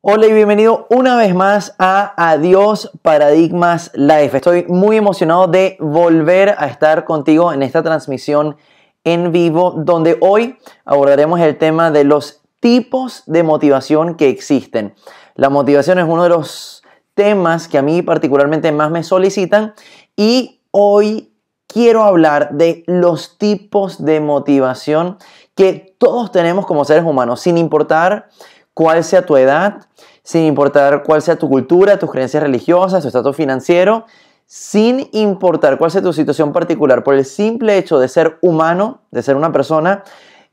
Hola y bienvenido una vez más a Adiós Paradigmas Life. Estoy muy emocionado de volver a estar contigo en esta transmisión en vivo donde hoy abordaremos el tema de los tipos de motivación que existen. La motivación es uno de los temas que a mí particularmente más me solicitan y hoy quiero hablar de los tipos de motivación que todos tenemos como seres humanos, sin importar cuál sea tu edad, sin importar cuál sea tu cultura, tus creencias religiosas, tu estatus financiero, sin importar cuál sea tu situación particular, por el simple hecho de ser humano, de ser una persona,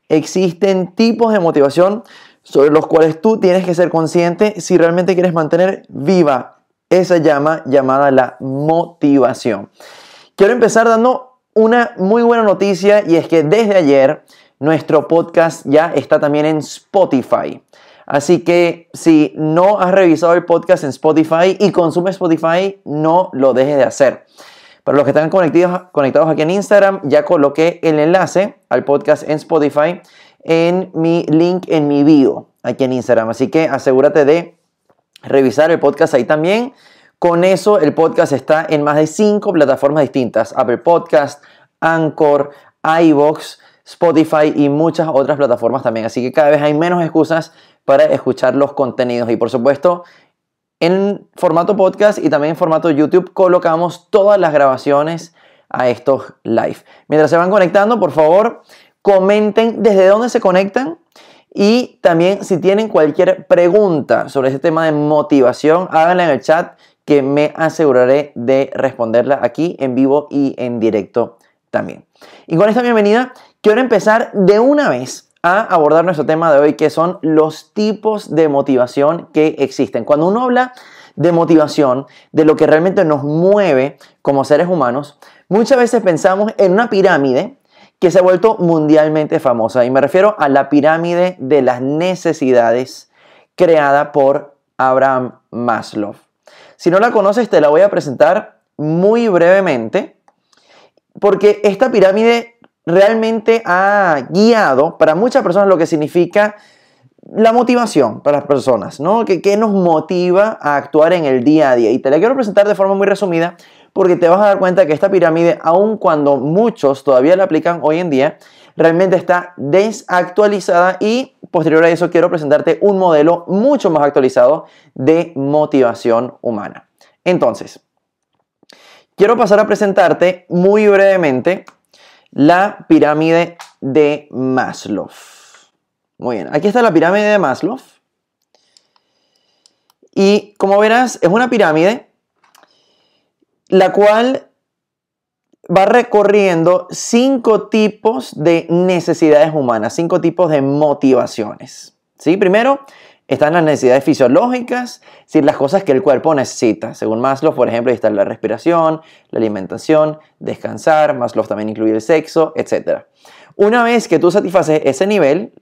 existen tipos de motivación sobre los cuales tú tienes que ser consciente si realmente quieres mantener viva esa llama llamada la motivación. Quiero empezar dando una muy buena noticia y es que desde ayer nuestro podcast ya está también en Spotify. Así que si no has revisado el podcast en Spotify y consume Spotify, no lo dejes de hacer. Para los que están conectados, conectados aquí en Instagram, ya coloqué el enlace al podcast en Spotify en mi link en mi bio aquí en Instagram. Así que asegúrate de revisar el podcast ahí también. Con eso, el podcast está en más de cinco plataformas distintas: Apple Podcast, Anchor, iBox Spotify y muchas otras plataformas también. Así que cada vez hay menos excusas para escuchar los contenidos. Y por supuesto, en formato podcast y también en formato YouTube colocamos todas las grabaciones a estos live. Mientras se van conectando, por favor, comenten desde dónde se conectan. Y también si tienen cualquier pregunta sobre este tema de motivación, háganla en el chat que me aseguraré de responderla aquí en vivo y en directo también. Y con esta bienvenida quiero empezar de una vez a abordar nuestro tema de hoy, que son los tipos de motivación que existen. Cuando uno habla de motivación, de lo que realmente nos mueve como seres humanos, muchas veces pensamos en una pirámide que se ha vuelto mundialmente famosa. Y me refiero a la pirámide de las necesidades creada por Abraham Maslow. Si no la conoces, te la voy a presentar muy brevemente, porque esta pirámide realmente ha guiado para muchas personas lo que significa la motivación para las personas, ¿no? ¿Qué, ¿Qué, nos motiva a actuar en el día a día? Y te la quiero presentar de forma muy resumida porque te vas a dar cuenta que esta pirámide, aun cuando muchos todavía la aplican hoy en día, realmente está desactualizada y posterior a eso quiero presentarte un modelo mucho más actualizado de motivación humana. Entonces, quiero pasar a presentarte muy brevemente la pirámide de Maslow. Muy bien, aquí está la pirámide de Maslow. Y como verás, es una pirámide la cual va recorriendo cinco tipos de necesidades humanas, cinco tipos de motivaciones. ¿Sí? Primero, están las necesidades fisiológicas, es decir, las cosas que el cuerpo necesita. Según Maslow, por ejemplo, está la respiración, la alimentación, descansar, Maslow también incluye el sexo, etc. Una vez que tú satisfaces ese nivel,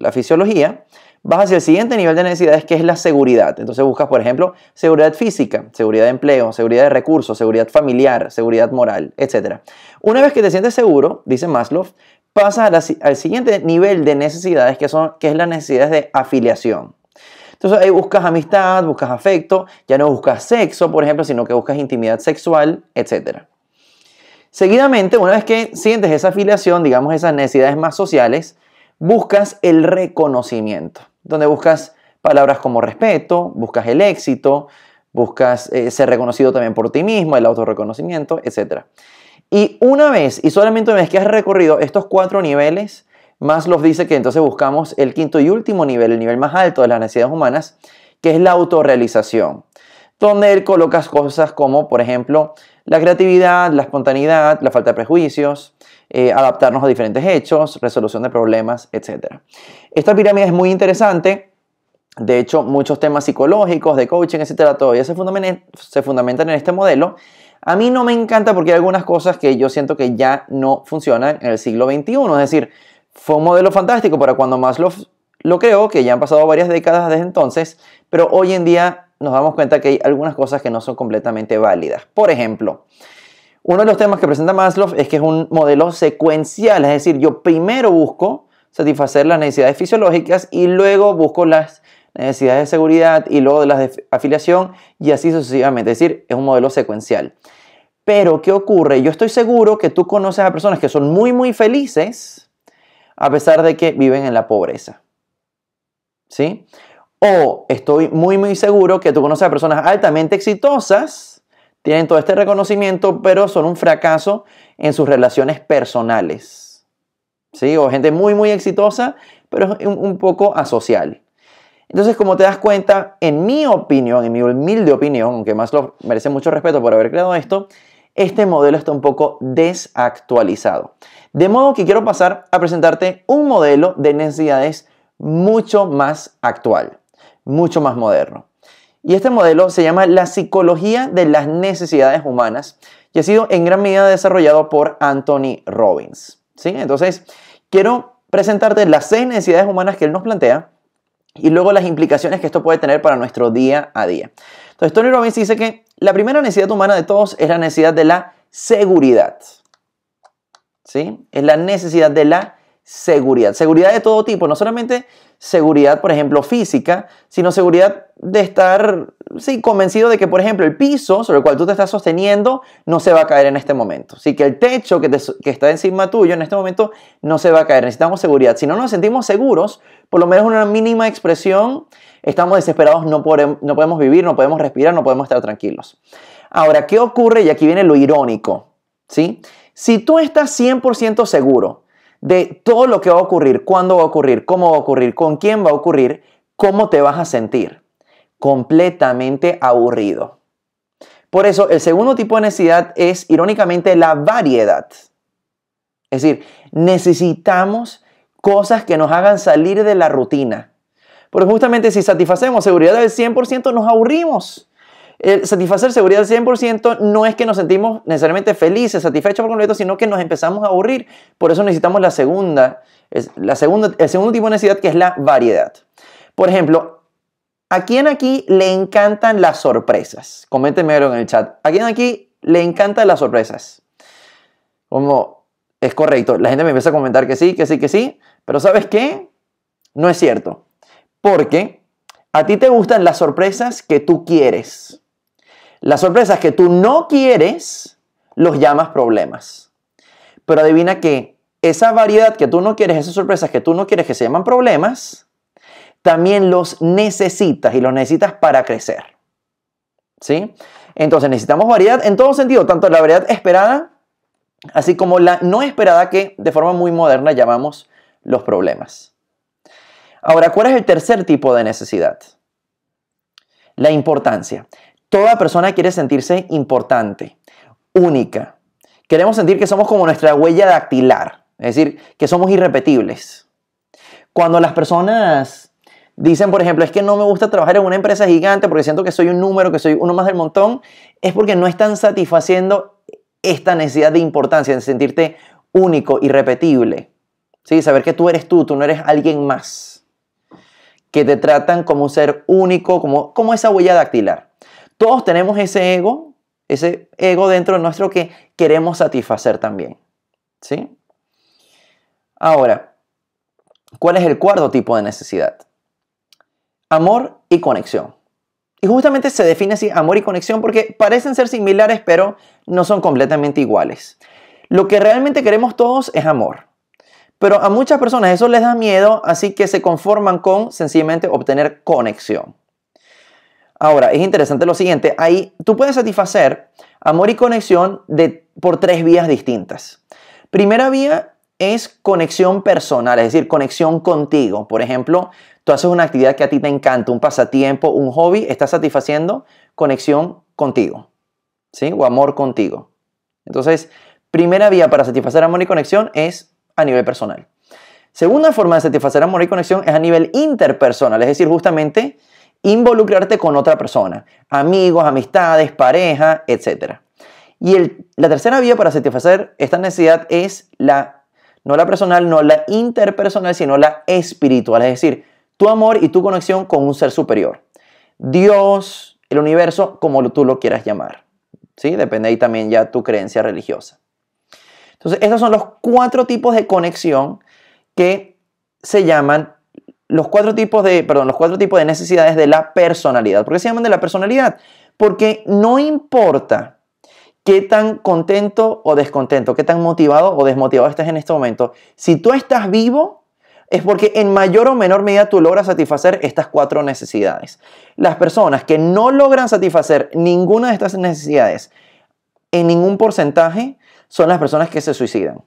la, fisiología, vas hacia el siguiente nivel de necesidades que es la seguridad. Entonces buscas, por ejemplo, seguridad física, seguridad de empleo, seguridad de recursos, seguridad familiar, seguridad moral, etc. Una vez que te sientes seguro, dice Maslow, pasa al siguiente nivel de necesidades que, son, que es las necesidades de afiliación. Entonces ahí buscas amistad, buscas afecto, ya no buscas sexo, por ejemplo, sino que buscas intimidad sexual, etc. Seguidamente, una vez que sientes esa afiliación, digamos esas necesidades más sociales, buscas el reconocimiento, donde buscas palabras como respeto, buscas el éxito, buscas eh, ser reconocido también por ti mismo, el autorreconocimiento, etc. Y una vez, y solamente una vez que has recorrido estos cuatro niveles, Maslow dice que entonces buscamos el quinto y último nivel, el nivel más alto de las necesidades humanas, que es la autorrealización, donde él coloca cosas como, por ejemplo, la creatividad, la espontaneidad, la falta de prejuicios, eh, adaptarnos a diferentes hechos, resolución de problemas, etc. Esta pirámide es muy interesante. De hecho, muchos temas psicológicos, de coaching, etcétera, todavía se se fundamentan en este modelo. A mí no me encanta porque hay algunas cosas que yo siento que ya no funcionan en el siglo XXI. Es decir, fue un modelo fantástico para cuando Maslow lo creó, que ya han pasado varias décadas desde entonces, pero hoy en día nos damos cuenta que hay algunas cosas que no son completamente válidas. Por ejemplo, uno de los temas que presenta Maslow es que es un modelo secuencial, es decir, yo primero busco satisfacer las necesidades fisiológicas y luego busco las necesidades de seguridad y luego de las de afiliación y así sucesivamente. Es decir, es un modelo secuencial. Pero, ¿qué ocurre? Yo estoy seguro que tú conoces a personas que son muy, muy felices, a pesar de que viven en la pobreza. ¿Sí? O estoy muy, muy seguro que tú conoces a personas altamente exitosas, tienen todo este reconocimiento, pero son un fracaso en sus relaciones personales. ¿Sí? O gente muy, muy exitosa, pero un poco asocial. Entonces, como te das cuenta, en mi opinión, en mi humilde opinión, aunque lo merece mucho respeto por haber creado esto, este modelo está un poco desactualizado. De modo que quiero pasar a presentarte un modelo de necesidades mucho más actual, mucho más moderno. Y este modelo se llama la psicología de las necesidades humanas y ha sido en gran medida desarrollado por Anthony Robbins. ¿sí? Entonces, quiero presentarte las seis necesidades humanas que él nos plantea y luego las implicaciones que esto puede tener para nuestro día a día. Entonces, Tony Robbins dice que la primera necesidad humana de todos es la necesidad de la seguridad. ¿Sí? Es la necesidad de la seguridad. Seguridad de todo tipo, no solamente seguridad, por ejemplo, física, sino seguridad de estar, sí, convencido de que, por ejemplo, el piso sobre el cual tú te estás sosteniendo no se va a caer en este momento. Sí, que el techo que, que está encima tuyo en este momento no se va a caer. Necesitamos seguridad. Si no nos sentimos seguros, por lo menos una mínima expresión Estamos desesperados, no, podemos, vivir, no podemos respirar, no podemos estar tranquilos. Ahora, ¿qué ocurre? Y aquí viene lo irónico, Si tú estás 100% seguro de todo lo que va a ocurrir, cuándo va a ocurrir, cómo va a ocurrir, con quién va a ocurrir, cómo te vas a sentir, completamente aburrido. Por eso, el segundo tipo de necesidad es, irónicamente, la variedad. Es decir, necesitamos cosas que nos hagan salir de la rutina, porque justamente si satisfacemos seguridad del 100% nos aburrimos. satisfacer seguridad del 100% no es que nos sentimos necesariamente felices, satisfechos por completo, sino que nos empezamos a aburrir. Por eso necesitamos la segunda, la segunda, el segundo tipo de necesidad que es la variedad. Por ejemplo, ¿a quién aquí le encantan las sorpresas? Coméntenmelo en el chat. ¿A quién aquí le encantan las sorpresas? Como es correcto, la gente me empieza a comentar que sí, que sí, que sí, pero ¿sabes qué? No es cierto. Porque a ti te gustan las sorpresas que tú quieres. Las sorpresas que tú no quieres los llamas problemas. Pero adivina que esa variedad que tú no quieres, esas sorpresas que tú no quieres que se llaman problemas, también los necesitas y los necesitas para crecer. ¿Sí? Entonces necesitamos variedad en todo sentido, tanto la variedad esperada, así como la no esperada que de forma muy moderna llamamos los problemas. Ahora, ¿cuál es el tercer tipo de necesidad? La importancia. Toda persona quiere sentirse importante, única. Queremos sentir que somos como nuestra huella dactilar, es decir, que somos irrepetibles. Cuando las personas dicen, por ejemplo, es que no me gusta trabajar en una empresa gigante porque siento que soy un número, que soy uno más del montón, es porque no están satisfaciendo esta necesidad de importancia, de sentirte único, irrepetible. ¿Sí? Saber que tú eres tú, tú no eres alguien más que te tratan como un ser único, como, como esa huella dactilar. Todos tenemos ese ego, ese ego dentro nuestro que queremos satisfacer también. ¿Sí? Ahora, ¿cuál es el cuarto tipo de necesidad? Amor y conexión. Y justamente se define así amor y conexión porque parecen ser similares pero no son completamente iguales. Lo que realmente queremos todos es amor. Pero a muchas personas eso les da miedo, así que se conforman con sencillamente obtener conexión. Ahora, es interesante lo siguiente, ahí tú puedes satisfacer amor y conexión de, por tres vías distintas. Primera vía es conexión personal, es decir, conexión contigo. Por ejemplo, tú haces una actividad que a ti te encanta, un pasatiempo, un hobby, estás satisfaciendo conexión contigo, ¿sí? O amor contigo. Entonces, primera vía para satisfacer amor y conexión es a nivel personal. Segunda forma de satisfacer amor y conexión es a nivel interpersonal, es decir, justamente involucrarte con otra persona, amigos, amistades, pareja, etc. Y la tercera vía para satisfacer esta necesidad es la, no la personal, no la interpersonal, sino la espiritual, es decir, tu amor y tu conexión con un ser superior. Dios, el universo, como tú lo quieras llamar. ¿sí? Depende ahí también ya tu creencia religiosa. Entonces, estos son los cuatro tipos de conexión que se llaman los cuatro tipos de, perdón, los cuatro tipos de necesidades de la personalidad. ¿Por qué se llaman de la personalidad? Porque no importa qué tan contento o descontento, qué tan motivado o desmotivado estés en este momento, si tú estás vivo, es porque en mayor o menor medida tú logras satisfacer estas cuatro necesidades. Las personas que no logran satisfacer ninguna de estas necesidades en ningún porcentaje son las personas que se suicidan.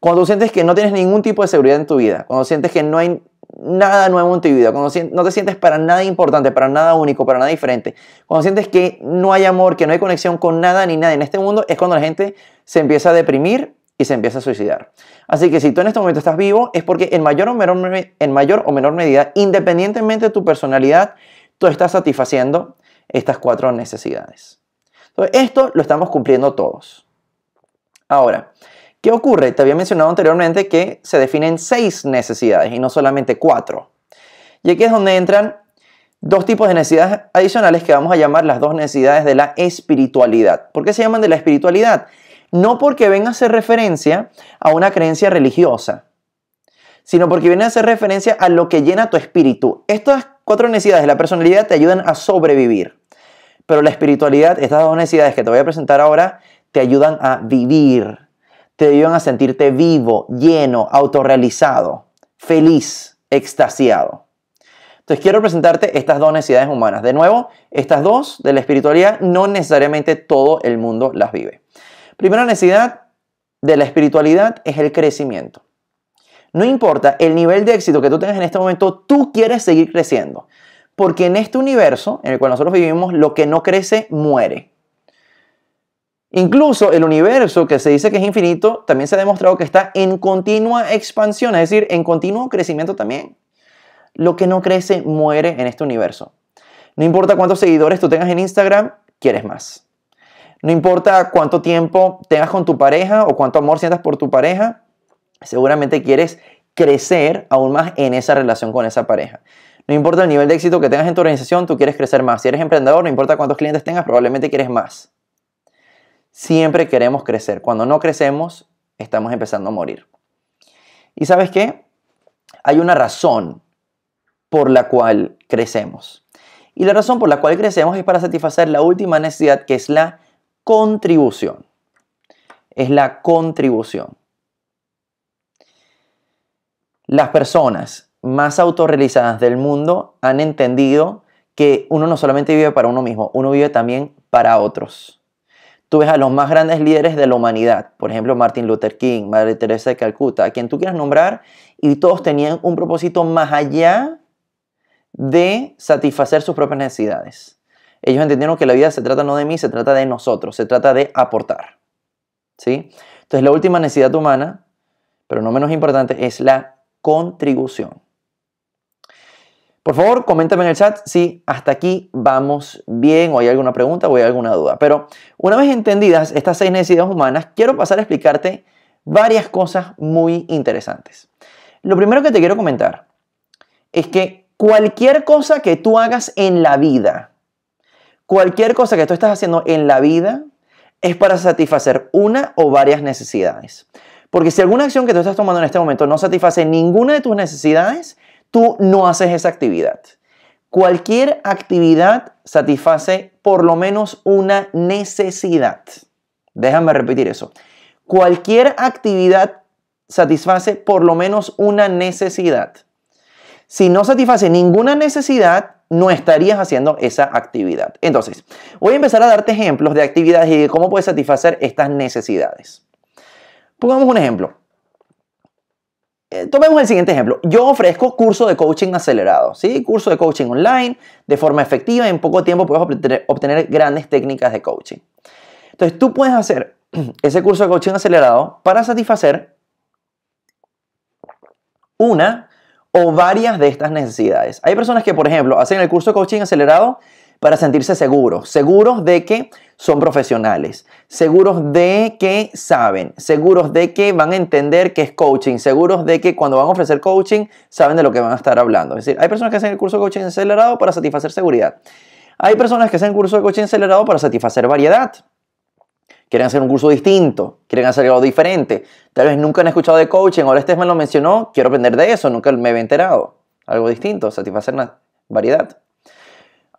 Cuando sientes que no tienes ningún tipo de seguridad en tu vida, cuando sientes que no hay nada nuevo en tu vida, cuando no te sientes para nada importante, para nada único, para nada diferente, cuando sientes que no hay amor, que no hay conexión con nada ni nada en este mundo, es cuando la gente se empieza a deprimir y se empieza a suicidar. Así que si tú en este momento estás vivo, es porque en mayor o menor, en mayor o menor medida, independientemente de tu personalidad, tú estás satisfaciendo estas cuatro necesidades. Entonces, esto lo estamos cumpliendo todos. Ahora, ¿qué ocurre? Te había mencionado anteriormente que se definen seis necesidades y no solamente cuatro. Y aquí es donde entran dos tipos de necesidades adicionales que vamos a llamar las dos necesidades de la espiritualidad. ¿Por qué se llaman de la espiritualidad? No porque venga a hacer referencia a una creencia religiosa, sino porque vienen a hacer referencia a lo que llena tu espíritu. Estas cuatro necesidades de la personalidad te ayudan a sobrevivir, pero la espiritualidad, estas dos necesidades que te voy a presentar ahora, te ayudan a vivir, te ayudan a sentirte vivo, lleno, autorrealizado, feliz, extasiado. Entonces quiero presentarte estas dos necesidades humanas. De nuevo, estas dos de la espiritualidad no necesariamente todo el mundo las vive. Primera necesidad de la espiritualidad es el crecimiento. No importa el nivel de éxito que tú tengas en este momento, tú quieres seguir creciendo. Porque en este universo en el cual nosotros vivimos, lo que no crece muere. Incluso el universo, que se dice que es infinito, también se ha demostrado que está en continua expansión, es decir, en continuo crecimiento también. Lo que no crece muere en este universo. No importa cuántos seguidores tú tengas en Instagram, quieres más. No importa cuánto tiempo tengas con tu pareja o cuánto amor sientas por tu pareja, seguramente quieres crecer aún más en esa relación con esa pareja. No importa el nivel de éxito que tengas en tu organización, tú quieres crecer más. Si eres emprendedor, no importa cuántos clientes tengas, probablemente quieres más. Siempre queremos crecer. Cuando no crecemos, estamos empezando a morir. ¿Y sabes qué? Hay una razón por la cual crecemos. Y la razón por la cual crecemos es para satisfacer la última necesidad, que es la contribución. Es la contribución. Las personas más autorrealizadas del mundo han entendido que uno no solamente vive para uno mismo, uno vive también para otros tú ves a los más grandes líderes de la humanidad, por ejemplo Martin Luther King, Madre Teresa de Calcuta, a quien tú quieras nombrar, y todos tenían un propósito más allá de satisfacer sus propias necesidades. Ellos entendieron que la vida se trata no de mí, se trata de nosotros, se trata de aportar. ¿sí? Entonces la última necesidad humana, pero no menos importante, es la contribución. Por favor, coméntame en el chat si hasta aquí vamos bien o hay alguna pregunta o hay alguna duda. Pero una vez entendidas estas seis necesidades humanas, quiero pasar a explicarte varias cosas muy interesantes. Lo primero que te quiero comentar es que cualquier cosa que tú hagas en la vida, cualquier cosa que tú estás haciendo en la vida, es para satisfacer una o varias necesidades. Porque si alguna acción que tú estás tomando en este momento no satisface ninguna de tus necesidades, tú no haces esa actividad. Cualquier actividad satisface por lo menos una necesidad. Déjame repetir eso. Cualquier actividad satisface por lo menos una necesidad. Si no satisface ninguna necesidad, no estarías haciendo esa actividad. Entonces, voy a empezar a darte ejemplos de actividades y de cómo puedes satisfacer estas necesidades. Pongamos un ejemplo. Eh, tomemos el siguiente ejemplo. Yo ofrezco curso de coaching acelerado, ¿sí? Curso de coaching online, de forma efectiva, en poco tiempo puedes obtener grandes técnicas de coaching. Entonces tú puedes hacer ese curso de coaching acelerado para satisfacer una o varias de estas necesidades. Hay personas que, por ejemplo, hacen el curso de coaching acelerado para sentirse seguros, seguros de que son profesionales, seguros de que saben, seguros de que van a entender que es coaching, seguros de que cuando van a ofrecer coaching saben de lo que van a estar hablando. Es decir, hay personas que hacen el curso de coaching acelerado para satisfacer seguridad. Hay personas que hacen el curso de coaching acelerado para satisfacer variedad. Quieren hacer un curso distinto, quieren hacer algo diferente. Tal vez nunca han escuchado de coaching, ahora este me lo mencionó, quiero aprender de eso, nunca me había enterado. Algo distinto, satisfacer variedad.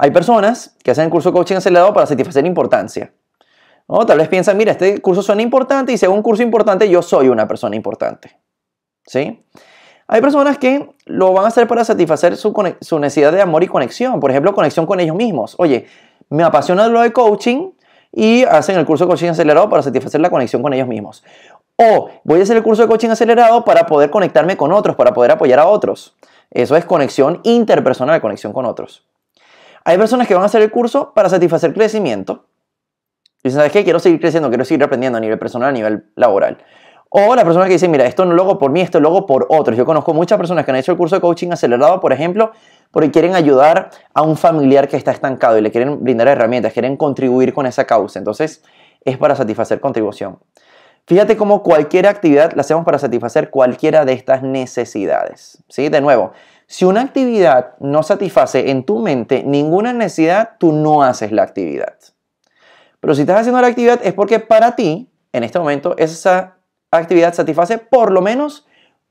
Hay personas que hacen el curso de coaching acelerado para satisfacer importancia. O Tal vez piensan, mira, este curso suena importante y según un curso importante, yo soy una persona importante. ¿Sí? Hay personas que lo van a hacer para satisfacer su, su necesidad de amor y conexión. Por ejemplo, conexión con ellos mismos. Oye, me apasiona lo de coaching y hacen el curso de coaching acelerado para satisfacer la conexión con ellos mismos. O voy a hacer el curso de coaching acelerado para poder conectarme con otros, para poder apoyar a otros. Eso es conexión interpersonal, conexión con otros. Hay personas que van a hacer el curso para satisfacer crecimiento. Dicen, ¿sabes qué? Quiero seguir creciendo, quiero seguir aprendiendo a nivel personal, a nivel laboral. O la persona que dicen, mira, esto no lo hago por mí, esto lo hago por otros. Yo conozco muchas personas que han hecho el curso de coaching acelerado, por ejemplo, porque quieren ayudar a un familiar que está estancado y le quieren brindar herramientas, quieren contribuir con esa causa. Entonces, es para satisfacer contribución. Fíjate cómo cualquier actividad la hacemos para satisfacer cualquiera de estas necesidades. ¿sí? De nuevo, si una actividad no satisface en tu mente ninguna necesidad, tú no haces la actividad. Pero si estás haciendo la actividad es porque para ti, en este momento, esa actividad satisface por lo menos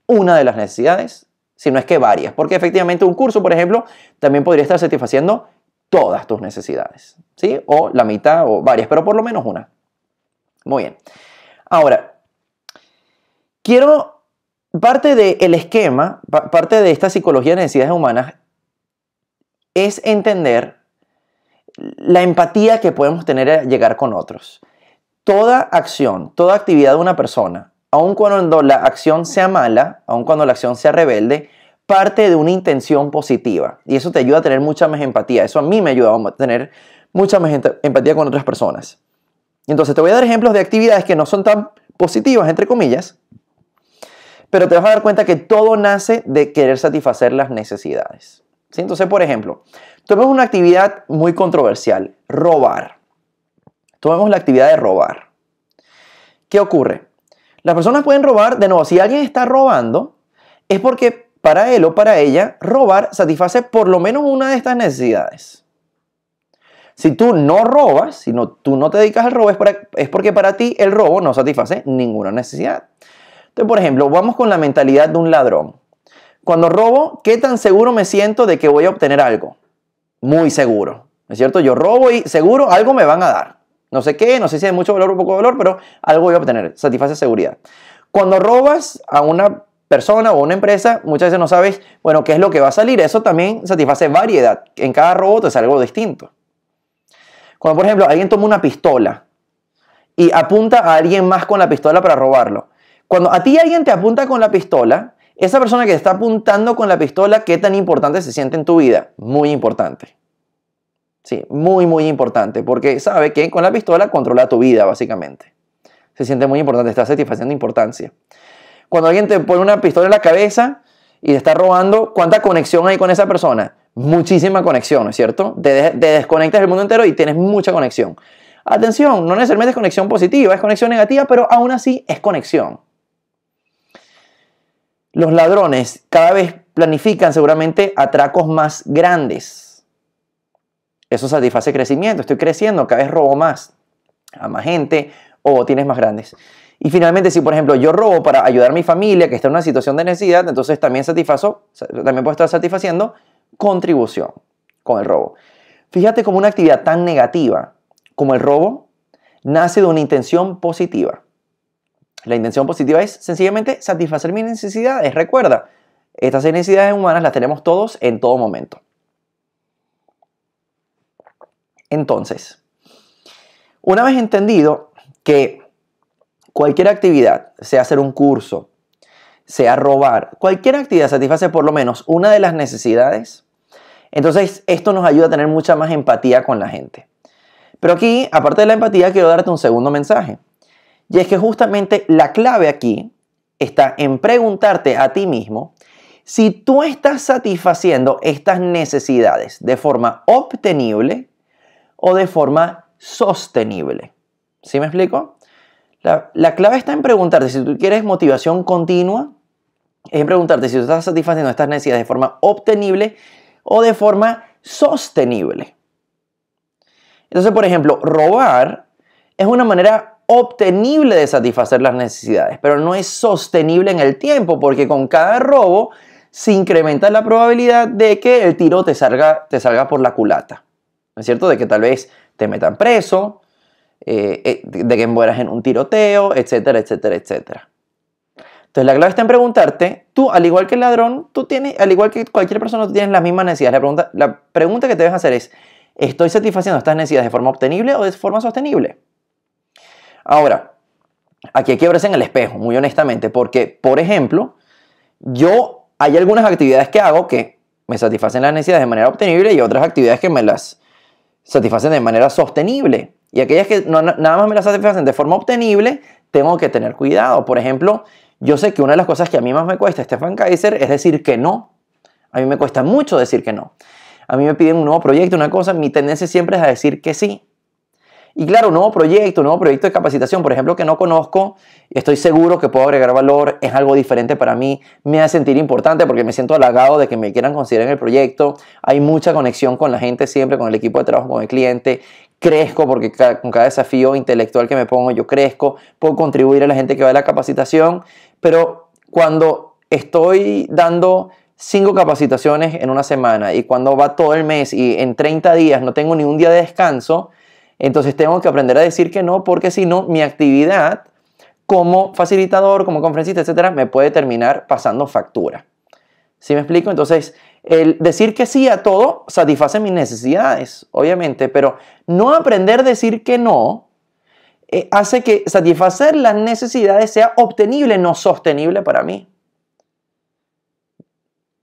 una de las necesidades, si no es que varias. Porque efectivamente un curso, por ejemplo, también podría estar satisfaciendo todas tus necesidades, ¿sí? O la mitad o varias, pero por lo menos una. Muy bien. Ahora, quiero Parte del esquema, parte de esta psicología de necesidades humanas es entender la empatía que podemos tener al llegar con otros. Toda acción, toda actividad de una persona, aun cuando la acción sea mala, aun cuando la acción sea rebelde, parte de una intención positiva. Y eso te ayuda a tener mucha más empatía. Eso a mí me ayuda a tener mucha más empatía con otras personas. Entonces te voy a dar ejemplos de actividades que no son tan positivas, entre comillas, pero te vas a dar cuenta que todo nace de querer satisfacer las necesidades. Entonces, por ejemplo, tomemos una actividad muy controversial, robar. Tomemos la actividad de robar. ¿Qué ocurre? Las personas pueden robar, de nuevo, si alguien está robando, es porque para él o para ella, robar satisface por lo menos una de estas necesidades. Si tú no robas, si no, tú no te dedicas al robo, es, es porque para ti el robo no satisface ninguna necesidad. Entonces, por ejemplo, vamos con la mentalidad de un ladrón. Cuando robo, ¿qué tan seguro me siento de que voy a obtener algo? Muy seguro. es cierto? Yo robo y seguro algo me van a dar. No sé qué, no sé si hay mucho valor o poco valor, pero algo voy a obtener. Satisface seguridad. Cuando robas a una persona o una empresa, muchas veces no sabes, bueno, qué es lo que va a salir. Eso también satisface variedad. En cada robo es algo distinto. Cuando, por ejemplo, alguien toma una pistola y apunta a alguien más con la pistola para robarlo. Cuando a ti alguien te apunta con la pistola, esa persona que te está apuntando con la pistola, ¿qué tan importante se siente en tu vida? Muy importante. Sí, muy, muy importante, porque sabe que con la pistola controla tu vida, básicamente. Se siente muy importante, está satisfaciendo importancia. Cuando alguien te pone una pistola en la cabeza y te está robando, ¿cuánta conexión hay con esa persona? Muchísima conexión, es cierto? Te, te desconectas del mundo entero y tienes mucha conexión. Atención, no necesariamente es conexión positiva, es conexión negativa, pero aún así es conexión los ladrones cada vez planifican seguramente atracos más grandes. Eso satisface crecimiento. Estoy creciendo, cada vez robo más a más gente o tienes más grandes. Y finalmente, si por ejemplo yo robo para ayudar a mi familia que está en una situación de necesidad, entonces también satisfazo, también puedo estar satisfaciendo contribución con el robo. Fíjate cómo una actividad tan negativa como el robo nace de una intención positiva. La intención positiva es sencillamente satisfacer mis necesidades. Recuerda, estas necesidades humanas las tenemos todos en todo momento. Entonces, una vez entendido que cualquier actividad, sea hacer un curso, sea robar, cualquier actividad satisface por lo menos una de las necesidades, entonces esto nos ayuda a tener mucha más empatía con la gente. Pero aquí, aparte de la empatía, quiero darte un segundo mensaje. Y es que justamente la clave aquí está en preguntarte a ti mismo si tú estás satisfaciendo estas necesidades de forma obtenible o de forma sostenible. ¿Sí me explico? La, clave está en preguntarte si tú quieres motivación continua, es en preguntarte si tú estás satisfaciendo estas necesidades de forma obtenible o de forma sostenible. Entonces, por ejemplo, robar es una manera obtenible de satisfacer las necesidades, pero no es sostenible en el tiempo, porque con cada robo se incrementa la probabilidad de que el tiro te salga, te salga por la culata. ¿No es cierto? De que tal vez te metan preso, eh, eh, de que mueras en un tiroteo, etcétera, etcétera, etcétera. Entonces la clave está en preguntarte, tú al igual que el ladrón, tú tienes, al igual que cualquier persona, tú tienes las mismas necesidades. La pregunta, la pregunta que te debes hacer es, ¿estoy satisfaciendo estas necesidades de forma obtenible o de forma sostenible? Ahora, aquí hay que verse en el espejo, muy honestamente, porque, por ejemplo, yo hay algunas actividades que hago que me satisfacen las necesidades de manera obtenible y otras actividades que me las satisfacen de manera sostenible. Y aquellas que nada más me las satisfacen de forma obtenible, tengo que tener cuidado. Por ejemplo, yo sé que una de las cosas que a mí más me cuesta, Stefan Kaiser, es decir que no. A mí me cuesta mucho decir que no. A mí me piden un nuevo proyecto, una cosa, mi tendencia siempre es a decir que sí. Y claro, un nuevo proyecto, un nuevo proyecto de capacitación, por ejemplo, que no conozco, estoy seguro que puedo agregar valor, es algo diferente para mí, me hace sentir importante porque me siento halagado de que me quieran considerar en el proyecto, hay mucha conexión con la gente siempre, con el equipo de trabajo, con el cliente, crezco porque con cada desafío intelectual que me pongo yo crezco, puedo contribuir a la gente que va a la capacitación, pero cuando estoy dando cinco capacitaciones en una semana y cuando va todo el mes y en 30 días no tengo ni un día de descanso, entonces tengo que aprender a decir que no, porque si no, mi actividad como facilitador, como conferencista, etcétera, me puede terminar pasando factura. ¿Sí me explico? Entonces, el decir que sí a todo satisface mis necesidades, obviamente, pero no aprender a decir que no eh, hace que satisfacer las necesidades sea obtenible, no sostenible para mí.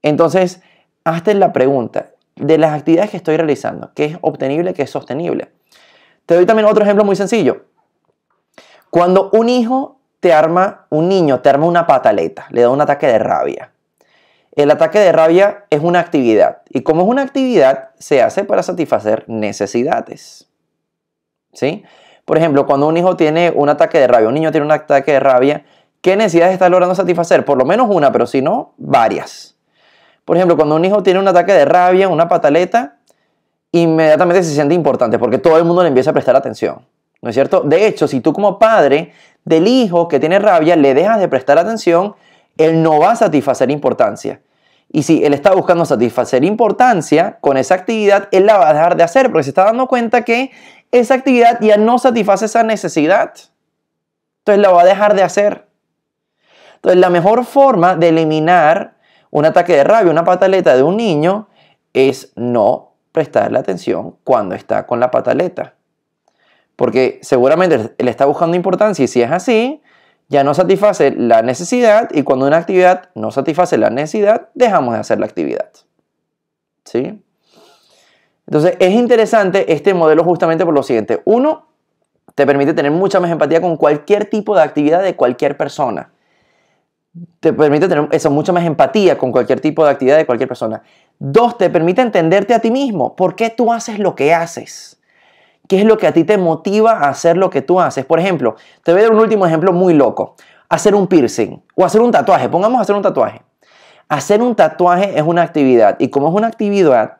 Entonces, hazte la pregunta de las actividades que estoy realizando, ¿qué es obtenible, qué es sostenible? Te doy también otro ejemplo muy sencillo. Cuando un hijo te arma, un niño te arma una pataleta, le da un ataque de rabia. El ataque de rabia es una actividad y como es una actividad se hace para satisfacer necesidades. ¿Sí? Por ejemplo, cuando un hijo tiene un ataque de rabia, un niño tiene un ataque de rabia, ¿qué necesidades está logrando satisfacer? Por lo menos una, pero si no, varias. Por ejemplo, cuando un hijo tiene un ataque de rabia, una pataleta, inmediatamente se siente importante porque todo el mundo le empieza a prestar atención. ¿No es cierto? De hecho, si tú como padre del hijo que tiene rabia le dejas de prestar atención, él no va a satisfacer importancia. Y si él está buscando satisfacer importancia con esa actividad, él la va a dejar de hacer porque se está dando cuenta que esa actividad ya no satisface esa necesidad. Entonces la va a dejar de hacer. Entonces la mejor forma de eliminar un ataque de rabia, una pataleta de un niño, es no la atención cuando está con la pataleta. Porque seguramente le está buscando importancia y si es así, ya no satisface la necesidad y cuando una actividad no satisface la necesidad, dejamos de hacer la actividad. ¿Sí? Entonces es interesante este modelo justamente por lo siguiente. Uno, te permite tener mucha más empatía con cualquier tipo de actividad de cualquier persona te permite tener eso, mucha más empatía con cualquier tipo de actividad de cualquier persona. Dos, te permite entenderte a ti mismo. ¿Por qué tú haces lo que haces? ¿Qué es lo que a ti te motiva a hacer lo que tú haces? Por ejemplo, te voy a dar un último ejemplo muy loco. Hacer un piercing o hacer un tatuaje. Pongamos hacer un tatuaje. Hacer un tatuaje es una actividad y como es una actividad,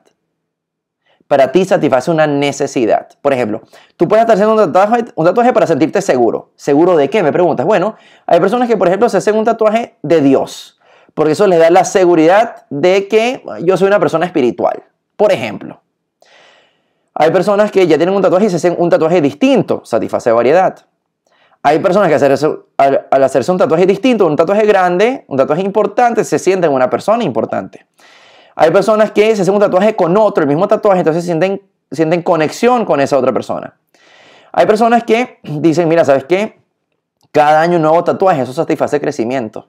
para ti satisface una necesidad. Por ejemplo, tú puedes estar haciendo un tatuaje, para sentirte seguro. ¿Seguro de qué? Me preguntas. Bueno, hay personas que, por ejemplo, se hacen un tatuaje de Dios, porque eso les da la seguridad de que yo soy una persona espiritual. Por ejemplo, hay personas que ya tienen un tatuaje y se hacen un tatuaje distinto, satisface variedad. Hay personas que al hacerse un tatuaje distinto, un tatuaje grande, un tatuaje importante, se sienten una persona importante. Hay personas que se hacen un tatuaje con otro, el mismo tatuaje, entonces sienten, sienten conexión con esa otra persona. Hay personas que dicen, mira, ¿sabes qué? Cada año un nuevo tatuaje, eso satisface crecimiento.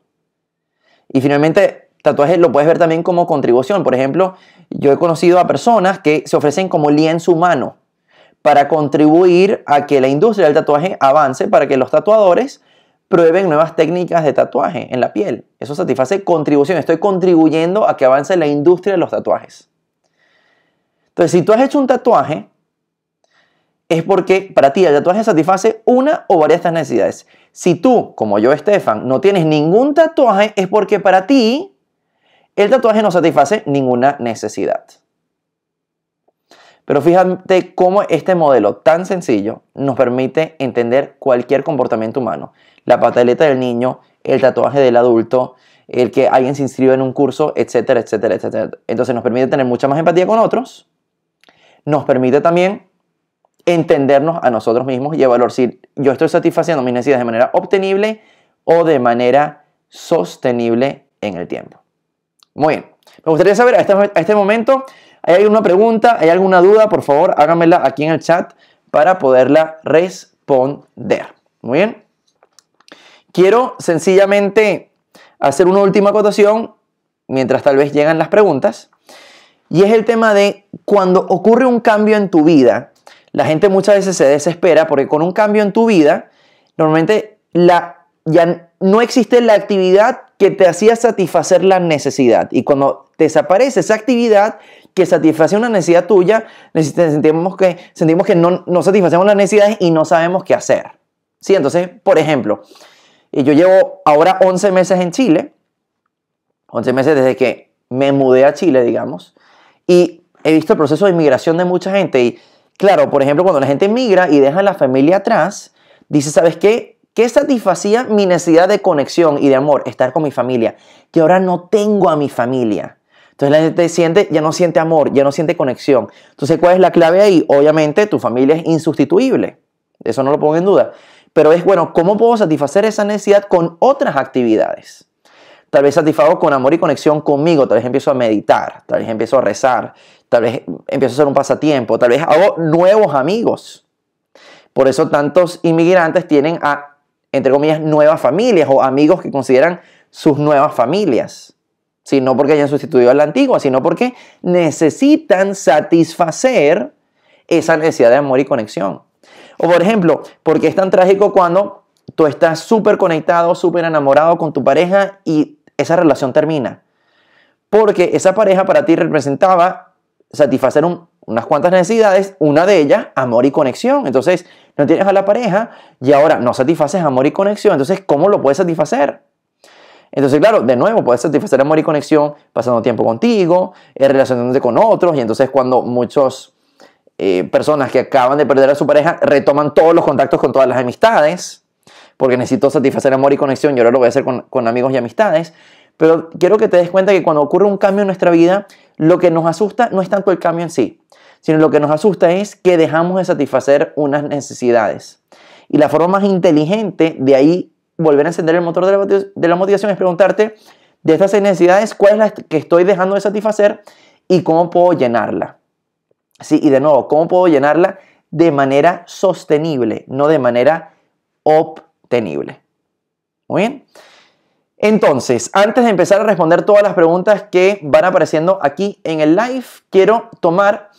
Y finalmente, tatuajes lo puedes ver también como contribución. Por ejemplo, yo he conocido a personas que se ofrecen como lienzo humano para contribuir a que la industria del tatuaje avance, para que los tatuadores prueben nuevas técnicas de tatuaje en la piel. Eso satisface contribución. Estoy contribuyendo a que avance la industria de los tatuajes. Entonces, si tú has hecho un tatuaje, es porque para ti el tatuaje satisface una o varias de estas necesidades. Si tú, como yo, Estefan, no tienes ningún tatuaje, es porque para ti el tatuaje no satisface ninguna necesidad. Pero fíjate cómo este modelo tan sencillo nos permite entender cualquier comportamiento humano. La pataleta del niño, el tatuaje del adulto, el que alguien se inscribe en un curso, etcétera, etcétera, etcétera. Entonces nos permite tener mucha más empatía con otros. Nos permite también entendernos a nosotros mismos y evaluar si yo estoy satisfaciendo mis necesidades de manera obtenible o de manera sostenible en el tiempo. Muy bien. Me gustaría saber a este, este momento ¿Hay alguna pregunta? ¿Hay alguna duda? Por favor, háganmela aquí en el chat para poderla responder. Muy bien. Quiero sencillamente hacer una última acotación mientras tal vez llegan las preguntas. Y es el tema de cuando ocurre un cambio en tu vida, la gente muchas veces se desespera porque con un cambio en tu vida, normalmente la, ya no existe la actividad que te hacía satisfacer la necesidad. Y cuando desaparece esa actividad que satisface una necesidad tuya, sentimos que, sentimos que no, no satisfacemos las necesidades y no sabemos qué hacer. ¿Sí? Entonces, por ejemplo, eh, yo llevo ahora 11 meses en Chile, 11 meses desde que me mudé a Chile, digamos, y he visto el proceso de inmigración de mucha gente. Y claro, por ejemplo, cuando la gente migra y deja la familia atrás, dice, ¿sabes qué? ¿Qué satisfacía mi necesidad de conexión y de amor, estar con mi familia, que ahora no tengo a mi familia. Entonces la gente siente, ya no siente amor, ya no siente conexión. Entonces, ¿cuál es la clave ahí? Obviamente, tu familia es insustituible. Eso no lo pongo en duda. Pero es, bueno, ¿cómo puedo satisfacer esa necesidad con otras actividades? Tal vez satisfago con amor y conexión conmigo, tal vez empiezo a meditar, tal vez empiezo a rezar, tal vez empiezo a hacer un pasatiempo, tal vez hago nuevos amigos. Por eso tantos inmigrantes tienen a entre comillas, nuevas familias o amigos que consideran sus nuevas familias. sino porque hayan sustituido a la antigua, sino porque necesitan satisfacer esa necesidad de amor y conexión. O por ejemplo, porque es tan trágico cuando tú estás súper conectado, súper enamorado con tu pareja y esa relación termina? Porque esa pareja para ti representaba satisfacer un unas cuantas necesidades, una de ellas, amor y conexión. Entonces, no tienes a la pareja y ahora no satisfaces amor y conexión. Entonces, ¿cómo lo puedes satisfacer? Entonces, claro, de nuevo, puedes satisfacer amor y conexión pasando tiempo contigo, eh, relacionándote con otros. Y entonces, cuando muchas eh, personas que acaban de perder a su pareja retoman todos los contactos con todas las amistades, porque necesito satisfacer amor y conexión, yo ahora lo voy a hacer con, con amigos y amistades. Pero quiero que te des cuenta que cuando ocurre un cambio en nuestra vida, lo que nos asusta no es tanto el cambio en sí, sino lo que nos asusta es que dejamos de satisfacer unas necesidades. Y la forma más inteligente de ahí volver a encender el motor de la, motivación es preguntarte, de estas necesidades, ¿cuál es la que estoy dejando de satisfacer y cómo puedo llenarla? Sí, y de nuevo, ¿cómo puedo llenarla de manera sostenible, no de manera obtenible? Muy bien. Entonces, antes de empezar a responder todas las preguntas que van apareciendo aquí en el live, quiero tomar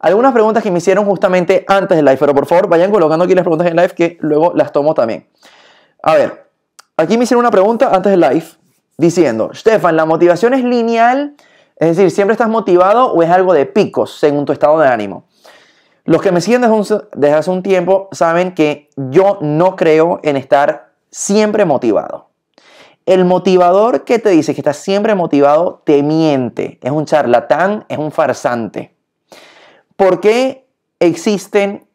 algunas preguntas que me hicieron justamente antes del live, pero por favor vayan colocando aquí las preguntas en el live que luego las tomo también. A ver, aquí me hicieron una pregunta antes del live diciendo, Stefan, ¿la motivación es lineal? Es decir, ¿siempre estás motivado o es algo de picos según tu estado de ánimo? Los que me siguen desde, desde hace un tiempo saben que yo no creo en estar siempre motivado. El motivador que te dice que estás siempre motivado te miente, es un charlatán, es un farsante. ¿Por qué existen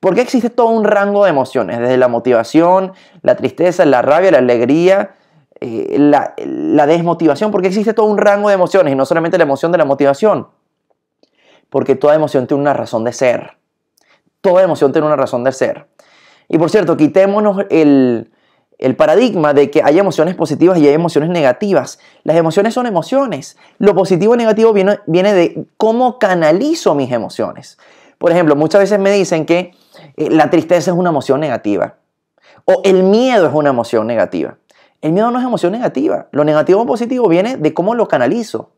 ¿Por qué existe todo un rango de emociones? Desde la motivación, la tristeza, la rabia, la alegría, eh, la, la, desmotivación. Porque existe todo un rango de emociones y no solamente la emoción de la motivación? Porque toda emoción tiene una razón de ser. Toda emoción tiene una razón de ser. Y por cierto, quitémonos el, el paradigma de que hay emociones positivas y hay emociones negativas. Las emociones son emociones. Lo positivo y negativo viene, de cómo canalizo mis emociones. Por ejemplo, muchas veces me dicen que eh, la tristeza es una emoción negativa o el miedo es una emoción negativa. El miedo no es emoción negativa. Lo negativo o positivo viene de cómo lo canalizo.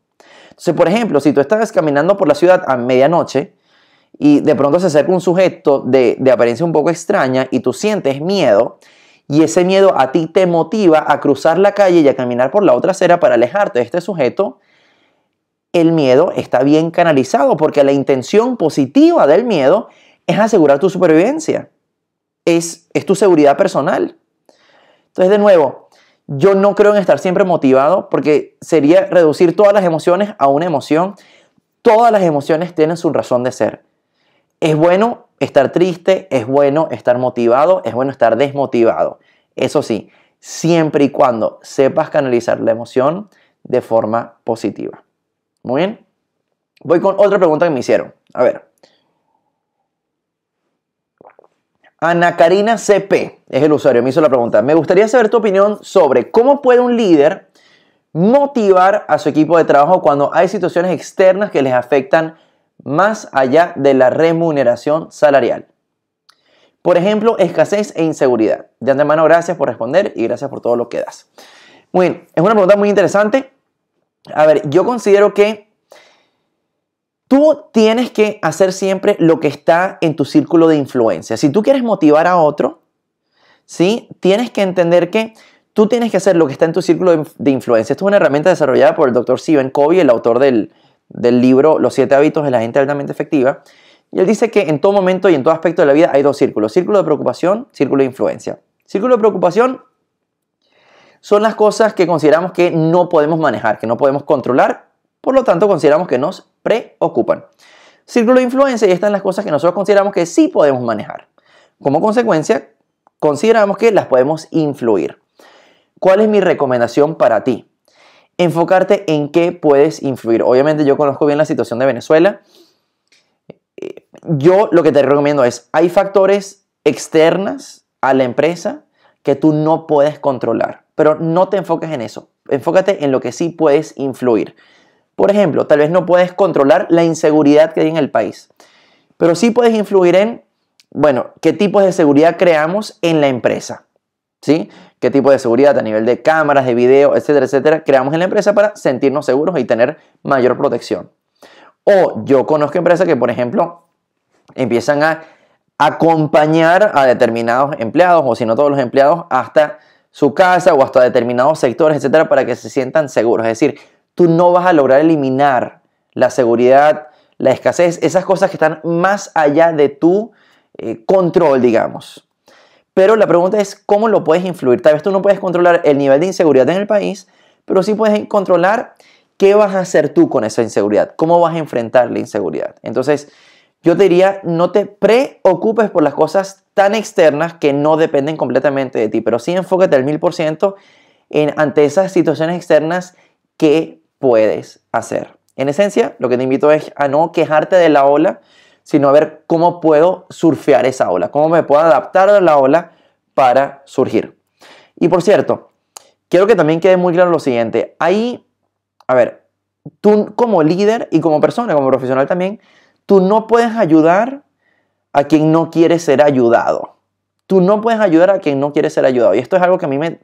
Entonces, por ejemplo, si tú estás caminando por la ciudad a medianoche y de pronto se acerca un sujeto de, de apariencia un poco extraña y tú sientes miedo, y ese miedo a ti te motiva a cruzar la calle y a caminar por la otra acera para alejarte de este sujeto. El miedo está bien canalizado porque la intención positiva del miedo es asegurar tu supervivencia. Es, es tu seguridad personal. Entonces, de nuevo, yo no creo en estar siempre motivado porque sería reducir todas las emociones a una emoción. Todas las emociones tienen su razón de ser. Es bueno estar triste, es bueno estar motivado, es bueno estar desmotivado. Eso sí, siempre y cuando sepas canalizar la emoción de forma positiva. Muy bien. Voy con otra pregunta que me hicieron. A ver. Ana Karina CP es el usuario, me hizo la pregunta. Me gustaría saber tu opinión sobre cómo puede un líder motivar a su equipo de trabajo cuando hay situaciones externas que les afectan más allá de la remuneración salarial. Por ejemplo, escasez e inseguridad. De antemano, gracias por responder y gracias por todo lo que das. Muy es una pregunta muy interesante. A ver, yo considero que tú tienes que hacer siempre lo que está en tu círculo de influencia. Si tú quieres motivar a otro, ¿sí? tienes que entender que tú tienes que hacer lo que está en tu círculo de influencia. Esto es una herramienta desarrollada por el doctor Steven Covey, el autor del del libro Los siete hábitos de la gente altamente efectiva. Y él dice que en todo momento y en todo aspecto de la vida hay dos círculos, círculo de preocupación, círculo de influencia. Círculo de preocupación son las cosas que consideramos que no podemos manejar, que no podemos controlar, por lo tanto consideramos que nos preocupan. Círculo de influencia y estas son las cosas que nosotros consideramos que sí podemos manejar. Como consecuencia, consideramos que las podemos influir. ¿Cuál es mi recomendación para ti? enfocarte en qué puedes influir. Obviamente yo conozco bien la situación de Venezuela. Eh, yo lo que te recomiendo es, hay factores externas a la empresa que tú no puedes controlar, pero no te enfoques en eso. Enfócate en lo que sí puedes influir. Por ejemplo, tal vez no puedes controlar la inseguridad que hay en el país, pero sí puedes influir en, bueno, qué tipos de seguridad creamos en la empresa. ¿sí? ¿Qué tipo de seguridad a nivel de cámaras, de video, etcétera, etcétera, creamos en la empresa para sentirnos seguros y tener mayor protección? O yo conozco empresas que, por ejemplo, empiezan a acompañar a determinados empleados, o si no todos los empleados, hasta su casa o hasta determinados sectores, etcétera, para que se sientan seguros. Es decir, tú no vas a lograr eliminar la seguridad, la escasez, esas cosas que están más allá de tu eh, control, digamos. Pero la pregunta es cómo lo puedes influir. Tal vez tú no puedes controlar el nivel de inseguridad en el país, pero sí puedes controlar qué vas a hacer tú con esa inseguridad, cómo vas a enfrentar la inseguridad. Entonces, yo te diría, no te preocupes por las cosas tan externas que no dependen completamente de ti, pero sí enfócate al 1000% en, ante esas situaciones externas qué puedes hacer. En esencia, lo que te invito es a no quejarte de la ola, sino a ver cómo puedo surfear esa ola, cómo me puedo adaptar a la ola para surgir. Y por cierto, quiero que también quede muy claro lo siguiente. Ahí, a ver, tú como líder y como persona, como profesional también, tú no puedes ayudar a quien no quiere ser ayudado. Tú no puedes ayudar a quien no quiere ser ayudado. Y esto es algo que a mí me...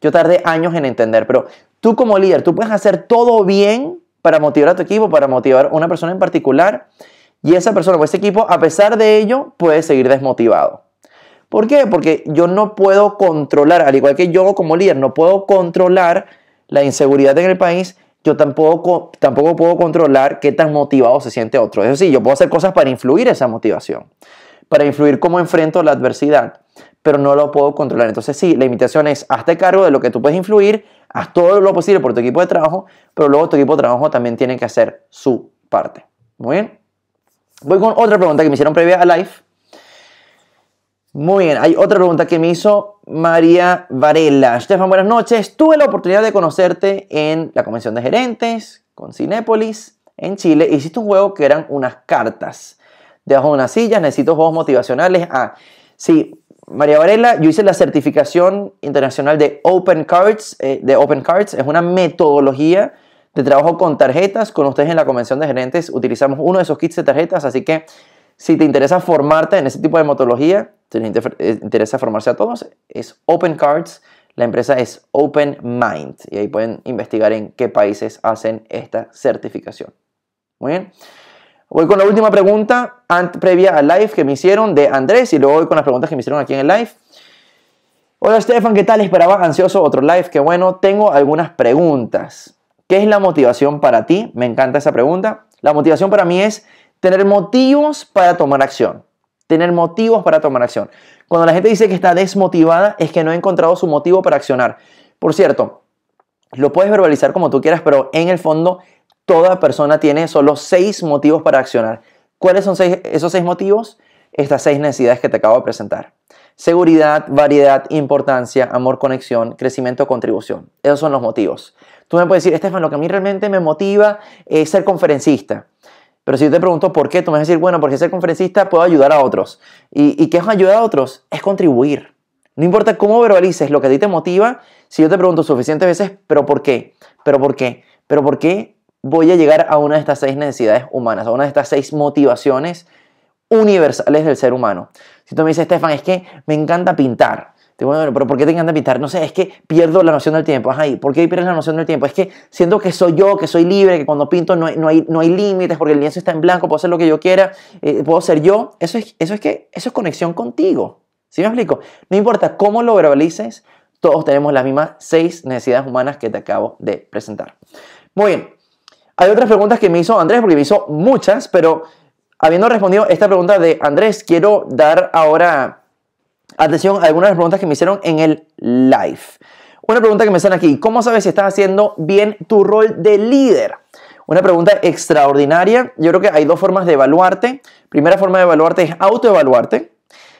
Yo tardé años en entender, pero tú como líder, tú puedes hacer todo bien para motivar a tu equipo, para motivar a una persona en particular, y esa persona o ese equipo, a pesar de ello, puede seguir desmotivado. ¿Por qué? Porque yo no puedo controlar, al igual que yo como líder, no puedo controlar la inseguridad en el país, yo tampoco, tampoco puedo controlar qué tan motivado se siente otro. Es sí, yo puedo hacer cosas para influir esa motivación, para influir cómo enfrento la adversidad, pero no lo puedo controlar. Entonces sí, la invitación es, hazte cargo de lo que tú puedes influir, haz todo lo posible por tu equipo de trabajo, pero luego tu equipo de trabajo también tiene que hacer su parte. Muy bien. Voy con otra pregunta que me hicieron previa a live. Muy bien, hay otra pregunta que me hizo María Varela. Estefan, buenas noches. Tuve la oportunidad de conocerte en la convención de gerentes con Cinépolis en Chile. Hiciste un juego que eran unas cartas debajo de unas sillas. Necesito juegos motivacionales. Ah, sí, María Varela, yo hice la certificación internacional de Open Cards. Eh, de Open Cards es una metodología de trabajo con tarjetas. Con ustedes en la convención de gerentes utilizamos uno de esos kits de tarjetas, así que si te interesa formarte en ese tipo de metodología, si te eh, interesa formarse a todos, es Open Cards. La empresa es Open Mind y ahí pueden investigar en qué países hacen esta certificación. Muy bien. Voy con la última pregunta previa al live que me hicieron de Andrés y luego voy con las preguntas que me hicieron aquí en el live. Hola Stefan, ¿qué tal? Esperaba ansioso otro live, qué bueno. Tengo algunas preguntas. ¿Qué es la motivación para ti? Me encanta esa pregunta. La motivación para mí es tener motivos para tomar acción. Tener motivos para tomar acción. Cuando la gente dice que está desmotivada es que no ha encontrado su motivo para accionar. Por cierto, lo puedes verbalizar como tú quieras, pero en el fondo toda persona tiene solo seis motivos para accionar. ¿Cuáles son esos seis motivos? Estas seis necesidades que te acabo de presentar. Seguridad, variedad, importancia, amor, conexión, crecimiento, contribución. Esos son los motivos. Tú me puedes decir, Estefan, lo que a mí realmente me motiva es ser conferencista. Pero si yo te pregunto por qué, tú me vas a decir, bueno, porque ser conferencista puedo ayudar a otros. ¿Y, y qué es ayudar a otros? Es contribuir. No importa cómo verbalices lo que a ti te motiva, si yo te pregunto suficientes veces, pero por qué, pero por qué, pero por qué voy a llegar a una de estas seis necesidades humanas, a una de estas seis motivaciones universales del ser humano. Si tú me dices, Estefan, es que me encanta pintar pero ¿por qué te encanta pintar? No sé, es que pierdo la noción del tiempo. Ajá, ¿y ¿por qué pierdes la noción del tiempo? Es que siento que soy yo, que soy libre, que cuando pinto no hay, no hay, límites, porque el lienzo está en blanco, puedo hacer lo que yo quiera, eh, puedo ser yo. Eso es, eso es que, eso es conexión contigo. ¿Sí me explico? No importa cómo lo verbalices, todos tenemos las mismas seis necesidades humanas que te acabo de presentar. Muy bien. Hay otras preguntas que me hizo Andrés, porque me hizo muchas, pero habiendo respondido esta pregunta de Andrés, quiero dar ahora atención a algunas de las preguntas que me hicieron en el live. Una pregunta que me están aquí, ¿cómo sabes si estás haciendo bien tu rol de líder? Una pregunta extraordinaria. Yo creo que hay dos formas de evaluarte. Primera forma de evaluarte es autoevaluarte.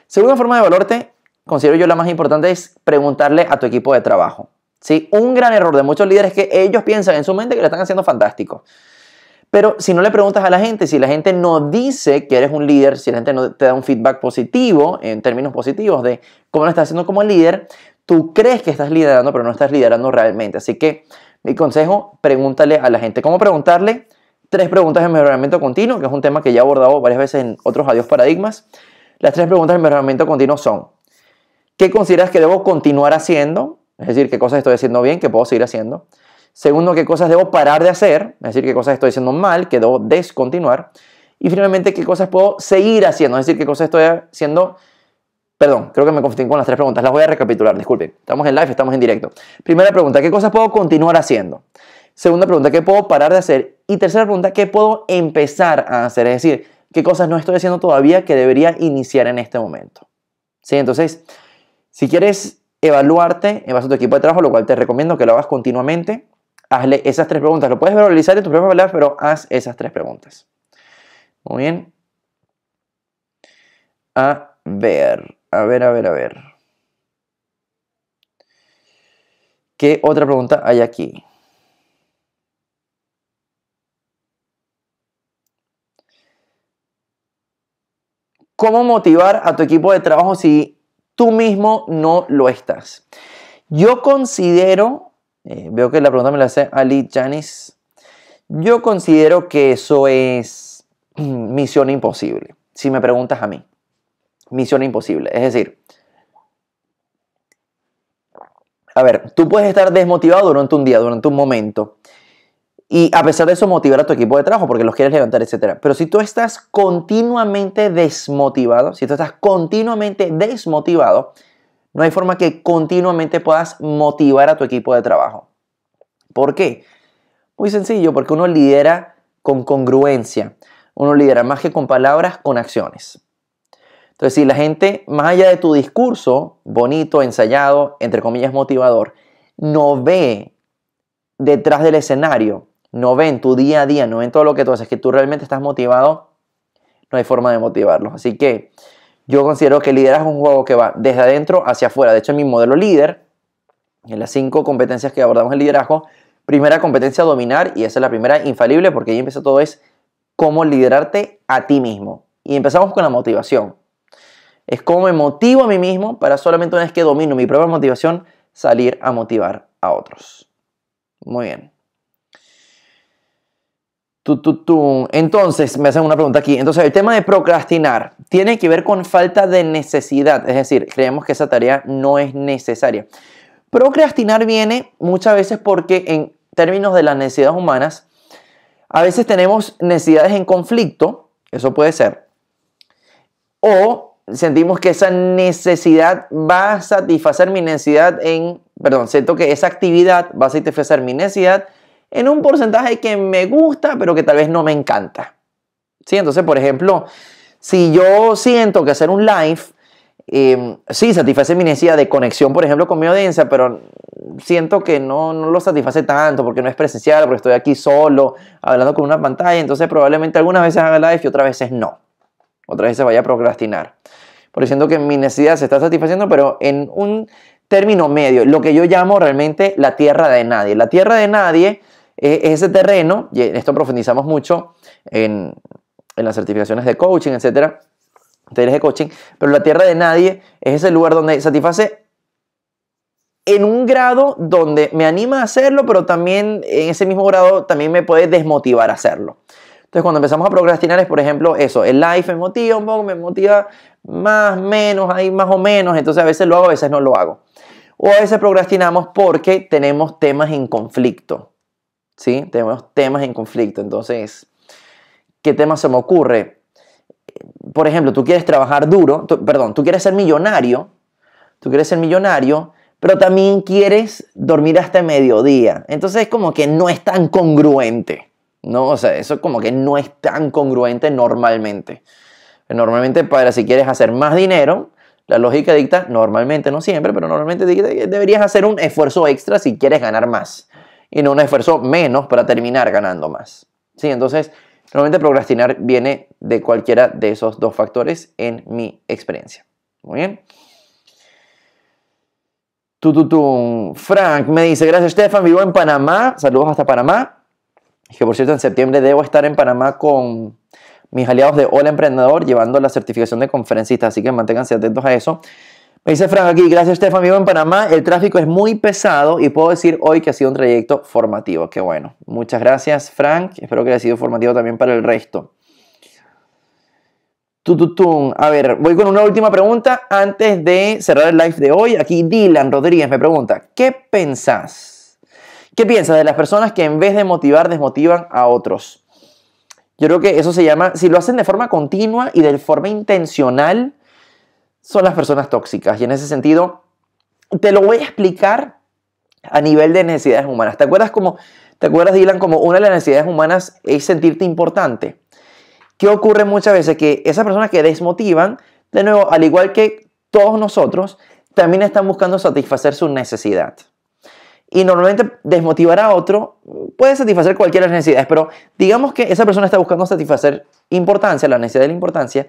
Segunda forma de evaluarte, considero yo la más importante, es preguntarle a tu equipo de trabajo. ¿Sí? Un gran error de muchos líderes es que ellos piensan en su mente que lo están haciendo fantástico. Pero si no le preguntas a la gente, si la gente no dice que eres un líder, si la gente no te da un feedback positivo, en términos positivos de cómo lo estás haciendo como líder, tú crees que estás liderando, pero no estás liderando realmente. Así que mi consejo, pregúntale a la gente. ¿Cómo preguntarle? Tres preguntas de mejoramiento continuo, que es un tema que ya he abordado varias veces en otros Adiós Paradigmas. Las tres preguntas de mejoramiento continuo son, ¿qué consideras que debo continuar haciendo? Es decir, ¿qué cosas estoy haciendo bien, qué puedo seguir haciendo? Segundo, qué cosas debo parar de hacer, es decir, qué cosas estoy haciendo mal, que debo descontinuar. Y finalmente, qué cosas puedo seguir haciendo, es decir, qué cosas estoy haciendo. Perdón, creo que me confundí con las tres preguntas, las voy a recapitular, disculpen. Estamos en live, estamos en directo. Primera pregunta, ¿qué cosas puedo continuar haciendo? Segunda pregunta, ¿qué puedo parar de hacer? Y tercera pregunta, ¿qué puedo empezar a hacer? Es decir, ¿qué cosas no estoy haciendo todavía que debería iniciar en este momento? ¿Sí? Entonces, si quieres evaluarte en base a tu equipo de trabajo, lo cual te recomiendo que lo hagas continuamente, hazle esas tres preguntas. Lo puedes verbalizar en tus propias palabras, pero haz esas tres preguntas. Muy bien. A ver, a ver, a ver, a ver. ¿Qué otra pregunta hay aquí? ¿Cómo motivar a tu equipo de trabajo si tú mismo no lo estás? Yo considero eh, veo que la pregunta me la hace Ali Janis. Yo considero que eso es misión imposible, si me preguntas a mí. Misión imposible. Es decir, a ver, tú puedes estar desmotivado durante un día, durante un momento, y a pesar de eso motivar a tu equipo de trabajo porque los quieres levantar, etc. Pero si tú estás continuamente desmotivado, si tú estás continuamente desmotivado, no hay forma que continuamente puedas motivar a tu equipo de trabajo. ¿Por qué? Muy sencillo, porque uno lidera con congruencia. Uno lidera más que con palabras, con acciones. Entonces, si la gente, más allá de tu discurso, bonito, ensayado, entre comillas, motivador, no ve detrás del escenario, no ve en tu día a día, no ve en todo lo que tú haces, que tú realmente estás motivado, no hay forma de motivarlos. Así que yo considero que liderazgo es un juego que va desde adentro hacia afuera. De hecho, en mi modelo líder, en las cinco competencias que abordamos el liderazgo, primera competencia dominar, y esa es la primera infalible porque ahí empieza todo, es cómo liderarte a ti mismo. Y empezamos con la motivación. Es cómo me motivo a mí mismo para solamente una vez que domino mi propia motivación, salir a motivar a otros. Muy bien. Tú, Entonces, me hacen una pregunta aquí. Entonces, el tema de procrastinar tiene que ver con falta de necesidad, es decir, creemos que esa tarea no es necesaria. Procrastinar viene muchas veces porque en términos de las necesidades humanas, a veces tenemos necesidades en conflicto, eso puede ser, o sentimos que esa necesidad va a satisfacer mi necesidad en, perdón, siento que esa actividad va a satisfacer mi necesidad en un porcentaje que me gusta, pero que tal vez no me encanta. ¿Sí? Entonces, por ejemplo, si yo siento que hacer un live, em, sí, satisface mi necesidad de conexión, por ejemplo, con mi audiencia, pero siento que no, lo satisface tanto porque no es presencial, porque estoy aquí solo, hablando con una pantalla, entonces probablemente algunas veces haga live y otras veces no. Otras veces vaya a procrastinar. Porque siento que mi necesidad se está satisfaciendo, pero en un término medio, lo que yo llamo realmente la tierra de nadie. La tierra de nadie es ese terreno, y en esto profundizamos mucho en, las certificaciones de coaching, etcétera, talleres de coaching, pero la tierra de nadie es ese lugar donde satisface en un grado donde me anima a hacerlo, pero también en ese mismo grado también me puede desmotivar a hacerlo. Entonces cuando empezamos a procrastinar es, por ejemplo, eso, el life me motiva un poco, me motiva más, menos, ahí más o menos, entonces a veces lo hago, a veces no lo hago. O a veces procrastinamos porque tenemos temas en conflicto. Tenemos temas en conflicto. Entonces, ¿qué tema se me ocurre? Por ejemplo, tú quieres trabajar duro, perdón, tú quieres ser millonario, tú quieres ser millonario, pero también quieres dormir hasta mediodía. Entonces, como que no es tan congruente, ¿no? O sea, eso como que no es tan congruente normalmente. Normalmente, para si quieres hacer más dinero, la lógica dicta, normalmente, no siempre, pero normalmente deberías hacer un esfuerzo extra si quieres ganar más. Y no un esfuerzo menos para terminar ganando más. ¿Sí? Entonces, realmente procrastinar viene de cualquiera de esos dos factores en mi experiencia. Muy bien. Frank me dice, gracias Stefan, vivo en Panamá, saludos hasta Panamá. que por cierto, en septiembre debo estar en Panamá con mis aliados de Hola Emprendedor llevando la certificación de conferencista, así que manténganse atentos a eso. Me dice Frank aquí, gracias Estefan, vivo en Panamá, el tráfico es muy pesado y puedo decir hoy que ha sido un trayecto formativo. Qué bueno. Muchas gracias Frank, espero que haya sido formativo también para el resto. Tututum. A ver, voy con una última pregunta antes de cerrar el live de hoy. Aquí Dylan Rodríguez me pregunta, ¿qué pensás? ¿Qué piensas de las personas que en vez de motivar desmotivan a otros? Yo creo que eso se llama, si lo hacen de forma continua y de forma intencional, son las personas tóxicas. Y en ese sentido, te lo voy a explicar a nivel de necesidades humanas. ¿Te acuerdas como, te acuerdas Dylan, como una de las necesidades humanas es sentirte importante? ¿Qué ocurre muchas veces? Que esas personas que desmotivan, de nuevo, al igual que todos nosotros, también están buscando satisfacer su necesidad. Y normalmente desmotivar a otro puede satisfacer cualquiera de las necesidades, pero digamos que esa persona está buscando satisfacer importancia, la necesidad de la importancia,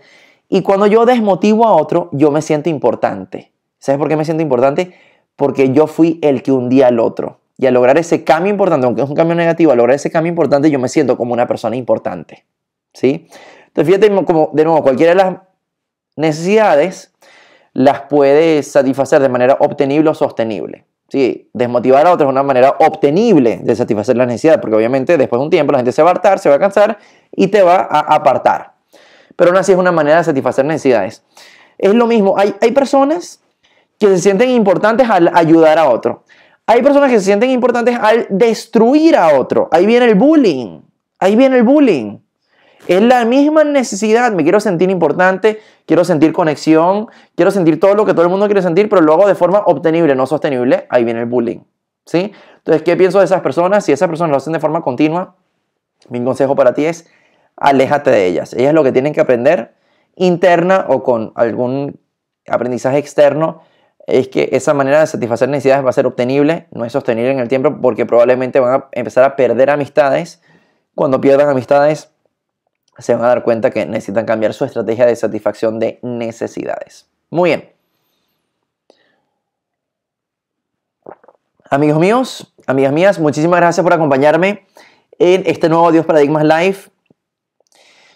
y cuando yo desmotivo a otro, yo me siento importante. ¿Sabes por qué me siento importante? Porque yo fui el que hundía al otro. Y al lograr ese cambio importante, aunque es un cambio negativo, al lograr ese cambio importante, yo me siento como una persona importante. ¿Sí? Entonces, fíjate como, de nuevo, cualquiera de las necesidades las puedes satisfacer de manera obtenible o sostenible. ¿Sí? Desmotivar a otros es una manera obtenible de satisfacer las necesidades, porque obviamente después de un tiempo la gente se va a hartar, se va a cansar y te va a apartar pero aún así es una manera de satisfacer necesidades. Es lo mismo, hay, personas que se sienten importantes al ayudar a otro. Hay personas que se sienten importantes al destruir a otro. Ahí viene el bullying. Ahí viene el bullying. Es la misma necesidad. Me quiero sentir importante, quiero sentir conexión, quiero sentir todo lo que todo el mundo quiere sentir, pero lo hago de forma obtenible, no sostenible. Ahí viene el bullying. ¿sí? Entonces, ¿qué pienso de esas personas? Si esas personas lo hacen de forma continua, mi consejo para ti es aléjate de ellas. Ellas lo que tienen que aprender interna o con algún aprendizaje externo es que esa manera de satisfacer necesidades va a ser obtenible, no es sostenible en el tiempo porque probablemente van a empezar a perder amistades. Cuando pierdan amistades, se van a dar cuenta que necesitan cambiar su estrategia de satisfacción de necesidades. Muy bien. Amigos míos, amigas mías, muchísimas gracias por acompañarme en este nuevo Dios Paradigmas Live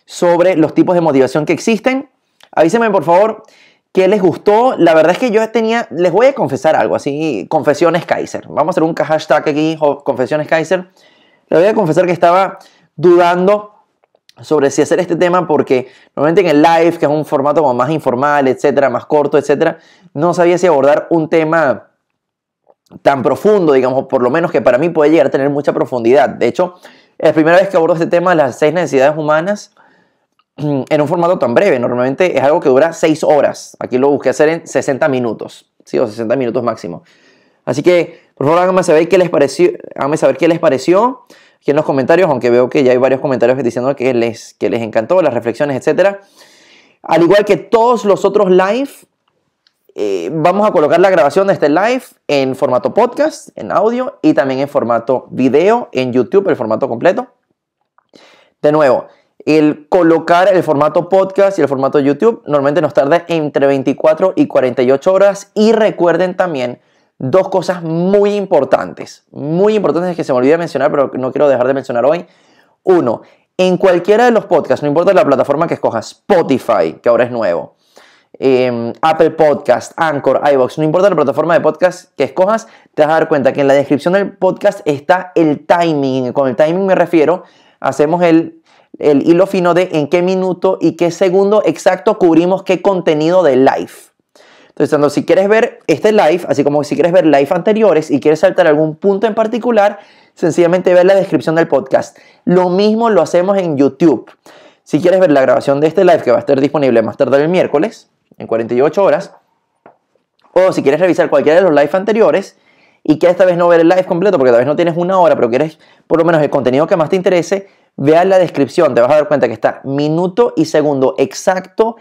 sobre los tipos de motivación que existen. Avísenme por favor qué les gustó. La verdad es que yo tenía, les voy a confesar algo, así, confesiones Kaiser. Vamos a hacer un hashtag aquí, confesiones Kaiser. Les voy a confesar que estaba dudando sobre si hacer este tema porque normalmente en el live, que es un formato como más informal, etcétera, más corto, etcétera, no sabía si abordar un tema tan profundo, digamos, por lo menos que para mí puede llegar a tener mucha profundidad. De hecho, es la primera vez que abordo este tema, las seis necesidades humanas, Mm, en un formato tan breve. Normalmente es algo que dura 6 horas. Aquí lo busqué hacer en 60 minutos, ¿sí? o 60 minutos máximo. Así que, por favor, háganme saber qué les pareció, háganme saber qué les pareció aquí en los comentarios, aunque veo que ya hay varios comentarios diciendo que les, que les encantó, las reflexiones, etc. Al igual que todos los otros live, eh, vamos a colocar la grabación de este live en formato podcast, en audio y también en formato video en YouTube, el formato completo. De nuevo, el colocar el formato podcast y el formato YouTube normalmente nos tarda entre 24 y 48 horas. Y recuerden también dos cosas muy importantes, muy importantes que se me olvidó mencionar, pero no quiero dejar de mencionar hoy. Uno, en cualquiera de los podcasts, no importa la plataforma que escojas, Spotify, que ahora es nuevo, em, Apple Podcast, Anchor, iBox, no importa la plataforma de podcast que escojas, te vas a dar cuenta que en la descripción del podcast está el timing. Con el timing me refiero, hacemos el el hilo fino de en qué minuto y qué segundo exacto cubrimos qué contenido de live. Entonces, si quieres ver este live, así como si quieres ver live anteriores y quieres saltar algún punto en particular, sencillamente ve la descripción del podcast. Lo mismo lo hacemos en YouTube. Si quieres ver la grabación de este live que va a estar disponible más tarde el miércoles, en 48 horas, o si quieres revisar cualquiera de los live anteriores, y que esta vez no ver el live completo porque tal vez no tienes una hora, pero quieres por lo menos el contenido que más te interese, Vean la descripción, te vas a dar cuenta que está minuto y segundo exacto,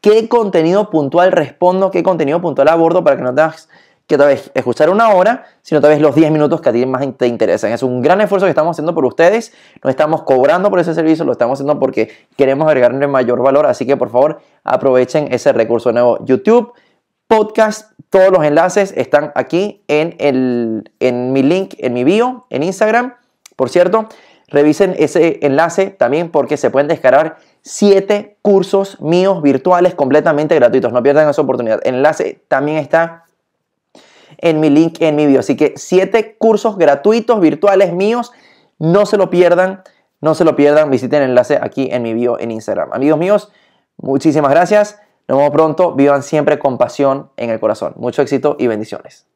qué contenido puntual respondo, qué contenido puntual abordo para que no tengas que tal vez escuchar una hora, sino tal vez los 10 minutos que a ti más te interesan. Es un gran esfuerzo que estamos haciendo por ustedes, no estamos cobrando por ese servicio, lo estamos haciendo porque queremos agregarle mayor valor, así que por favor aprovechen ese recurso nuevo YouTube, podcast, todos los enlaces están aquí en, el, en mi link, en mi bio, en Instagram, por cierto. Revisen ese enlace también porque se pueden descargar siete cursos míos virtuales completamente gratuitos. No pierdan esa oportunidad. El enlace también está en mi link, en mi video. Así que 7 cursos gratuitos virtuales míos. No se lo pierdan. No se lo pierdan. Visiten el enlace aquí en mi video en Instagram. Amigos míos, muchísimas gracias. Nos vemos pronto. Vivan siempre con pasión en el corazón. Mucho éxito y bendiciones.